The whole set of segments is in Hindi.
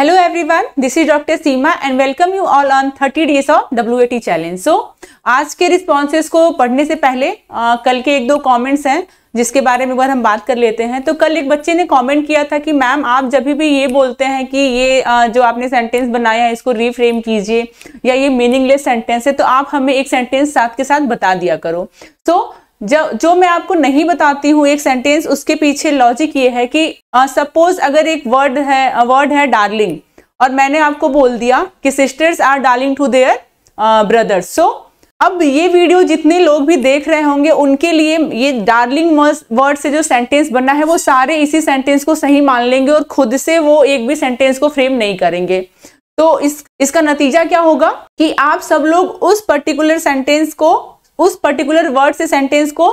Hello everyone this is doctor Seema and welcome you all on 30 days of W challenge so आज के रिस्पॉन्सेज को पढ़ने से पहले आ, कल के एक दो कमेंट्स हैं जिसके बारे में बार हम बात कर लेते हैं तो कल एक बच्चे ने कमेंट किया था कि मैम आप जब भी ये बोलते हैं कि ये आ, जो आपने सेंटेंस बनाया है इसको रीफ्रेम कीजिए या ये मीनिंगलेस सेंटेंस है तो आप हमें एक सेंटेंस साथ के साथ बता दिया करो सो so, जो जो मैं आपको नहीं बताती हूँ एक सेंटेंस उसके पीछे लॉजिक ये है कि सपोज uh, अगर एक वर्ड है वर्ड है डार्लिंग और मैंने आपको बोल दिया कि sisters are darling to their brothers so अब ये वीडियो जितने लोग भी देख रहे होंगे उनके लिए ये डार्लिंग वर्ड से जो सेंटेंस बनना है वो सारे इसी सेंटेंस को सही मान लेंगे और खुद से वो एक भी सेंटेंस को फ्रेम नहीं करेंगे तो इस इसका नतीजा क्या होगा कि आप सब लोग उस पर्टिकुलर सेंटेंस को उस पर्टिकुलर वर्ड से सेंटेंस को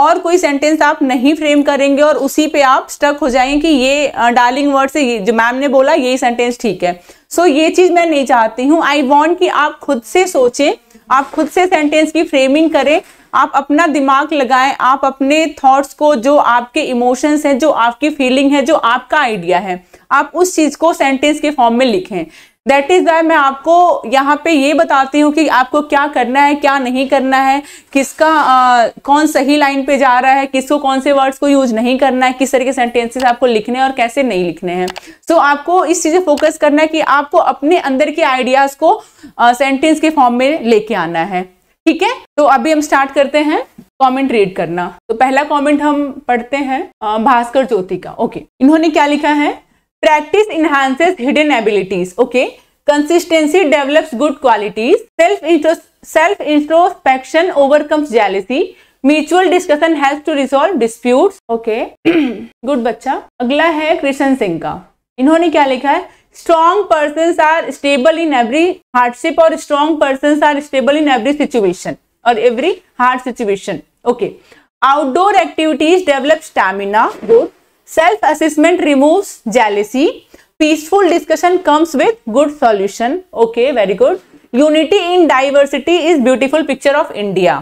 और कोई सेंटेंस आप नहीं फ्रेम करेंगे और उसी पे आप स्टक हो जाएंगे कि ये डार्लिंग वर्ड से जो मैम ने बोला यही सेंटेंस ठीक है सो so, ये चीज मैं नहीं चाहती हूँ आई वॉन्ट कि आप खुद से सोचें आप खुद से सेंटेंस की फ्रेमिंग करें आप अपना दिमाग लगाएं आप अपने थॉट्स को जो आपके इमोशंस हैं जो आपकी फीलिंग है जो आपका आइडिया है आप उस चीज़ को सेंटेंस के फॉर्म में लिखें दैट इज़ वाई मैं आपको यहाँ पे ये बताती हूँ कि आपको क्या करना है क्या नहीं करना है किसका आ, कौन सही लाइन पे जा रहा है किसको कौन से वर्ड्स को यूज नहीं करना है किस तरह के सेंटेंसेस आपको लिखने हैं और कैसे नहीं लिखने हैं सो so, आपको इस चीज़ फोकस करना है कि आपको अपने अंदर के आइडियाज़ को सेंटेंस के फॉर्म में लेके आना है ठीक है तो अभी हम स्टार्ट करते हैं कमेंट रीड करना तो पहला कमेंट हम पढ़ते हैं भास्कर ज्योति का ओके इन्होंने क्या लिखा है practice enhances hidden abilities okay consistency develops good qualities self -intros self introspection overcomes mutual discussion help to resolve dispute okay good बच्चा अगला है कृष्ण सिंह का इन्होंने क्या लिखा है strong person are stable in every hardship और strong person are stable in every situation और every hard situation okay outdoor activities develop stamina good self assessment remove jealousy peaceful discussion comes with good solution okay very good unity in diversity is beautiful picture of India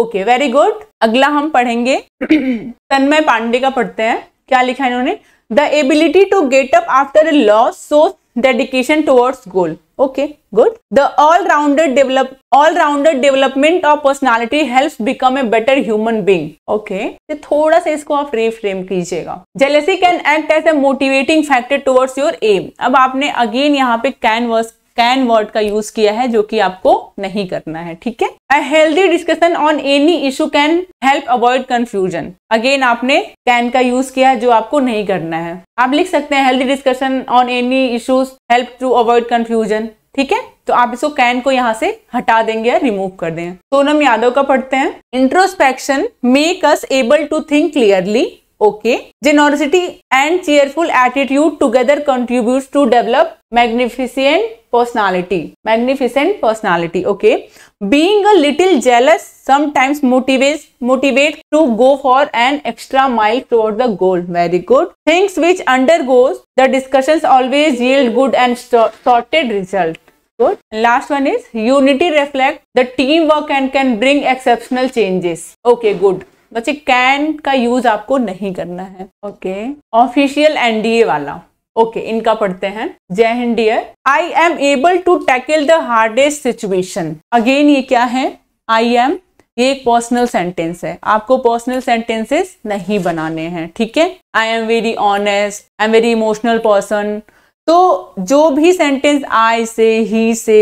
okay very good अगला हम पढ़ेंगे तन्मय पांडे का पढ़ते हैं क्या लिखा है इन्होंने the ability to get up after a loss सोस dedication towards goal okay good the all-rounded develop all-rounded development of personality helps become a better human being okay ये थोड़ा सा इसको आप रिफ्रेम कीजिएगा jealousy can act as a motivating factor towards your aim अब आपने अगेन यहाँ पे कैन वर्स कैन वर्ड का यूज किया है जो कि आपको नहीं करना है ठीक है a healthy discussion on any issue can help avoid confusion again आपने कैन का यूज किया है जो आपको नहीं करना है आप लिख सकते हैं healthy discussion on any issues help to avoid confusion ठीक है तो आप इसको कैन को यहाँ से हटा देंगे या रिमूव कर दें सोनम यादव का पढ़ते हैं introspection make us able to think clearly Okay. Generosity and cheerful attitude together contributes to develop magnificent personality. Magnificent personality. Okay. Being a little jealous sometimes motivates motivate to go for an extra mile toward the goal. Very good. Things which undergoes the discussions always yield good and sorted result. Good. Last one is unity reflect the teamwork and can bring exceptional changes. Okay, good. बच्चे कैन का यूज आपको नहीं करना है ओके ऑफिशियल एनडीए वाला ओके okay, इनका पढ़ते हैं जय हिंद dear I am able to tackle the hardest situation again ये क्या है आई एम ये एक पर्सनल सेंटेंस है आपको पर्सनल सेंटेंसेस नहीं बनाने हैं ठीक है I am very honest I am very emotional person तो जो भी सेंटेंस आई से ही से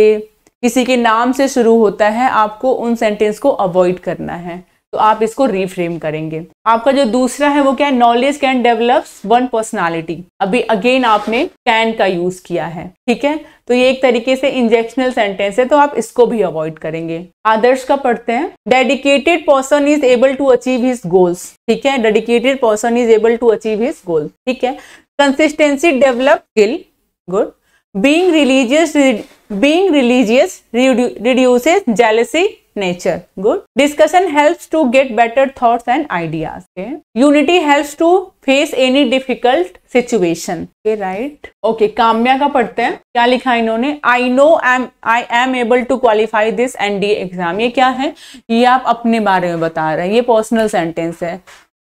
किसी के नाम से शुरू होता है आपको उन सेंटेंस को अवॉइड करना है तो आप इसको रीफ्रेम करेंगे आपका जो दूसरा है वो क्या है knowledge can develop one personality अभी अगेन आपने कैन का यूज किया है ठीक है तो ये एक तरीके से इंजेक्शनल सेंटेंस है तो आप इसको भी अवॉइड करेंगे आदर्श का पढ़ते हैं dedicated person is able to achieve his goals ठीक है dedicated person is able to achieve his goal ठीक है consistency develop skill good being religious being religious reduces jealousy nature good discussion help to get better thought and idea unity help to face any difficult situation right okay Kamya का पढ़ते हैं क्या लिखा इन्होंने I no am I am able to qualify this NDA exam ये क्या है ये आप अपने बारे में बता रहे हैं ये पर्सनल सेंटेंस है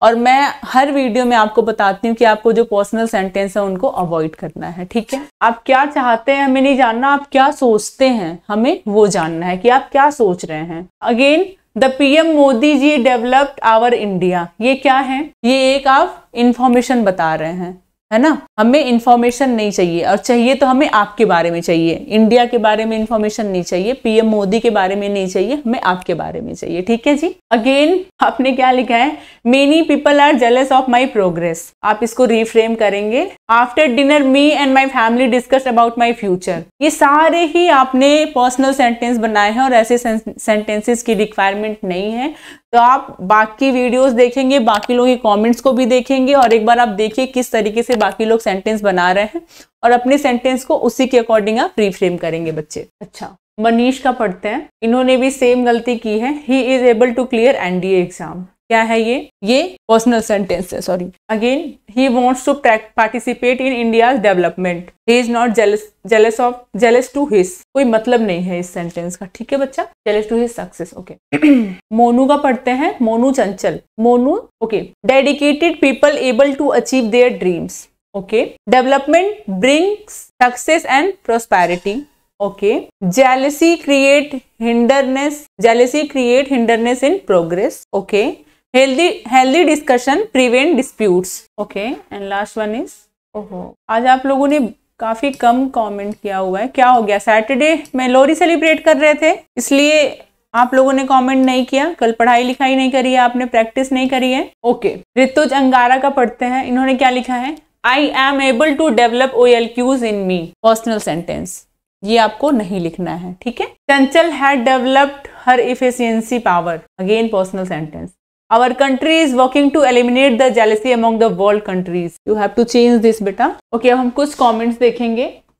और मैं हर वीडियो में आपको बताती हूँ कि आपको जो पर्सनल सेंटेंस है उनको अवॉइड करना है ठीक है आप क्या चाहते हैं हमें नहीं जानना आप क्या सोचते हैं हमें वो जानना है कि आप क्या सोच रहे हैं again the PM Modi ji developed our India ये क्या है ये एक आप इंफॉर्मेशन बता रहे हैं है ना हमें इन्फॉर्मेशन नहीं चाहिए और चाहिए तो हमें आपके बारे में चाहिए इंडिया के बारे में इन्फॉर्मेशन नहीं चाहिए पीएम मोदी के बारे में नहीं चाहिए हमें आपके बारे में चाहिए ठीक है जी अगेन आपने क्या लिखा है many people are jealous of my progress आप इसको रिफ्रेम करेंगे after dinner me and my family discuss about my future ये सारे ही आपने पर्सनल सेंटेंस बनाए हैं और ऐसे सेंटेंसेस की रिक्वायरमेंट नहीं है तो आप बाकी वीडियोस देखेंगे बाकी लोगों के कमेंट्स को भी देखेंगे और एक बार आप देखिए किस तरीके से बाकी लोग सेंटेंस बना रहे हैं और अपने सेंटेंस को उसी के अकॉर्डिंग आप रीफ्रेम करेंगे बच्चे अच्छा मनीष का पढ़ते हैं इन्होंने भी सेम गलती की है ही is able to clear NDA exam क्या है ये ये पर्सनल सेंटेंस है sorry again he wants to participate in India development he is not jealous jealous of jealous to his कोई मतलब नहीं है इस सेंटेंस का ठीक है बच्चा jealous to his success okay Monu का पढ़ते हैं Monu Chanchal Monu okay dedicated people able to achieve their dreams okay development brings success and prosperity okay jealousy create hindrance jealousy create hindrance in progress okay healthy healthy discussion prevent disputes okay and last one is ओहो आज आप लोगों ने काफ़ी कम कमेंट किया हुआ है क्या हो गया सैटरडे में लोरी सेलिब्रेट कर रहे थे इसलिए आप लोगों ने कमेंट नहीं किया कल पढ़ाई लिखाई नहीं करी है आपने प्रैक्टिस नहीं करी है ओके ऋतुज अंगारा का पढ़ते हैं इन्होंने क्या लिखा है I am able to develop O L Qs in me personal sentence ये आपको नहीं लिखना है ठीक है Chanchal had developed her efficiency power again personal sentence Our country is working to eliminate the jealousy among the world countries. You have to change this beta. Okay अब हम कुछ comments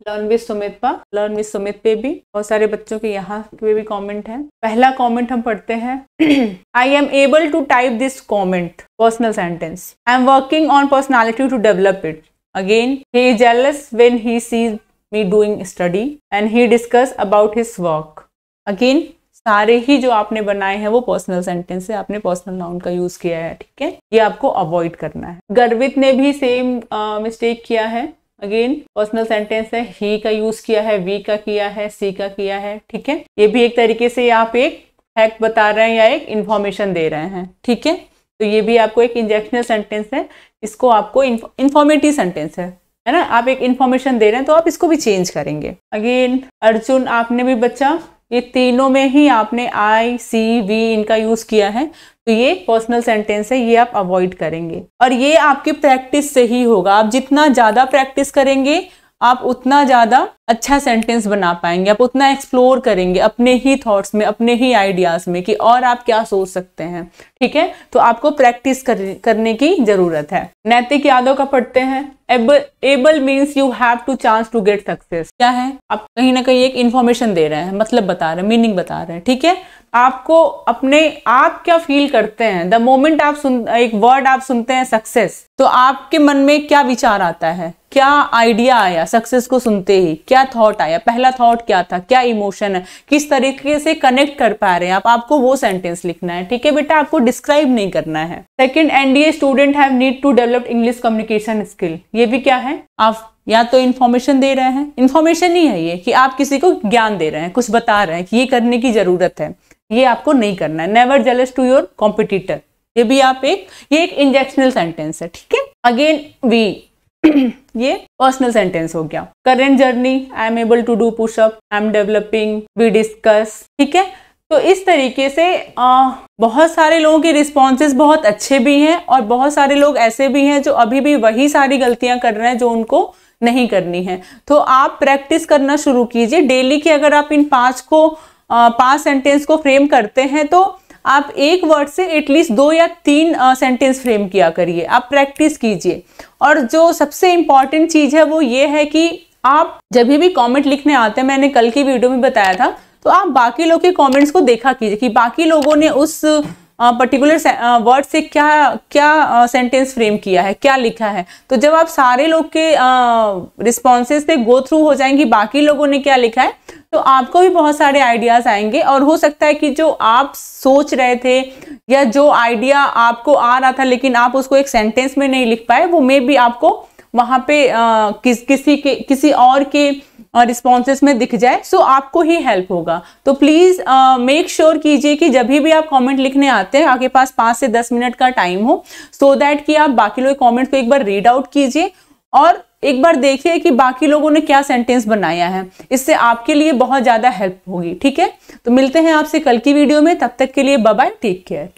Learn with Sumit, Sumit पा लर्न विद सुमित पे भी बहुत सारे बच्चों के यहाँ पे comment, कमेंट है पहला कमेंट हम पढ़ते हैं I am able to type this comment personal sentence I am working on personality to develop it again he jealous me doing study and he discuss about his work again सारे ही जो आपने बनाए हैं वो पर्सनल सेंटेंस है आपने पर्सनल नाउन का यूज किया है ठीक है ये आपको अवॉइड करना है गर्वित ने भी सेम मिस्टेक uh, किया है अगेन पर्सनल सेंटेंस है ही का यूज किया है वी का किया है सी का किया है ठीक है ये भी एक तरीके से आप एक फैक्ट बता रहे हैं या एक इन्फॉर्मेशन दे रहे हैं ठीक है तो ये भी आपको एक इंजेक्शनल सेंटेंस है इसको आपको इन्फॉर्मेटिव सेंटेंस है है ना आप एक इन्फॉर्मेशन दे रहे हैं तो आप इसको भी चेंज करेंगे अगेन अर्जुन आपने भी बच्चा ये तीनों में ही आपने आई सी वी इनका यूज किया है तो ये पर्सनल सेंटेंस है ये आप अवॉइड करेंगे और ये आपकी प्रैक्टिस से ही होगा आप जितना ज्यादा प्रैक्टिस करेंगे आप उतना ज़्यादा अच्छा सेंटेंस बना पाएंगे आप उतना एक्सप्लोर करेंगे अपने ही थॉट्स में अपने ही आइडियाज़ में कि और आप क्या सोच सकते हैं ठीक है तो आपको प्रैक्टिस कर, करने की ज़रूरत है नैतिक यादव का पढ़ते हैं able able means you have to chance to get success क्या है आप कहीं ना कहीं एक इन्फॉर्मेशन दे रहे हैं मतलब बता रहे हैं मीनिंग बता रहे हैं ठीक है आपको अपने आप क्या फील करते हैं द मोमेंट आप सुन एक वर्ड आप सुनते हैं सक्सेस तो आपके मन में क्या विचार आता है क्या आइडिया आया सक्सेस को सुनते ही क्या थॉट आया पहला थॉट क्या था क्या इमोशन है किस तरीके से कनेक्ट कर पा रहे हैं आप आपको वो सेंटेंस लिखना है ठीक है बेटा आपको डिस्क्राइब नहीं करना है second NDA student have need to develop English communication skill ये भी क्या है आप या तो इन्फॉर्मेशन दे रहे हैं इन्फॉर्मेशन ही है ये कि आप किसी को ज्ञान दे रहे हैं कुछ बता रहे हैं कि ये करने की जरूरत है ये आपको नहीं करना है never jealous to your competitor ये भी आप एक ये एक इंजेक्शनल सेंटेंस है ठीक है अगेन वी ये पर्सनल सेंटेंस हो गया current journey I am able to do pushup I am developing we discuss ठीक है तो इस तरीके से आ, बहुत सारे लोगों के रिस्पॉन्सेज बहुत अच्छे भी हैं और बहुत सारे लोग ऐसे भी हैं जो अभी भी वही सारी गलतियां कर रहे हैं जो उनको नहीं करनी है तो आप प्रैक्टिस करना शुरू कीजिए डेली की अगर आप इन पांच को पांच सेंटेंस को फ्रेम करते हैं तो आप एक वर्ड से एटलीस्ट दो या तीन सेंटेंस फ्रेम किया करिए आप प्रैक्टिस कीजिए और जो सबसे इंपॉर्टेंट चीज़ है वो ये है कि आप जब भी कमेंट लिखने आते हैं मैंने कल की वीडियो में बताया था तो आप बाकी लोग के कमेंट्स को देखा कीजिए कि बाकी लोगों ने उस पर्टिकुलर वर्ड से क्या क्या सेंटेंस फ्रेम किया है क्या लिखा है तो जब आप सारे लोग के रिस्पॉन्सेज से पे गो थ्रू हो जाएंगे बाकी लोगों ने क्या लिखा है तो आपको भी बहुत सारे आइडियाज़ आएंगे और हो सकता है कि जो आप सोच रहे थे या जो आइडिया आपको आ रहा था लेकिन आप उसको एक सेंटेंस में नहीं लिख पाए वो मे भी आपको वहाँ पे आ, किस किसी के किसी और के रिस्पॉन्सेस में दिख जाए सो so आपको ही हेल्प होगा तो प्लीज़ मेक श्योर कीजिए कि जब भी आप कमेंट लिखने आते हैं आपके पास पाँच से दस मिनट का टाइम हो सो so दैट कि आप बाकी लोग कमेंट को एक बार रीड आउट कीजिए और एक बार देखिए कि बाकी लोगों ने क्या सेंटेंस बनाया है इससे आपके लिए बहुत ज़्यादा हेल्प होगी ठीक है तो मिलते हैं आपसे कल की वीडियो में तब तक के लिए बाय टेक केयर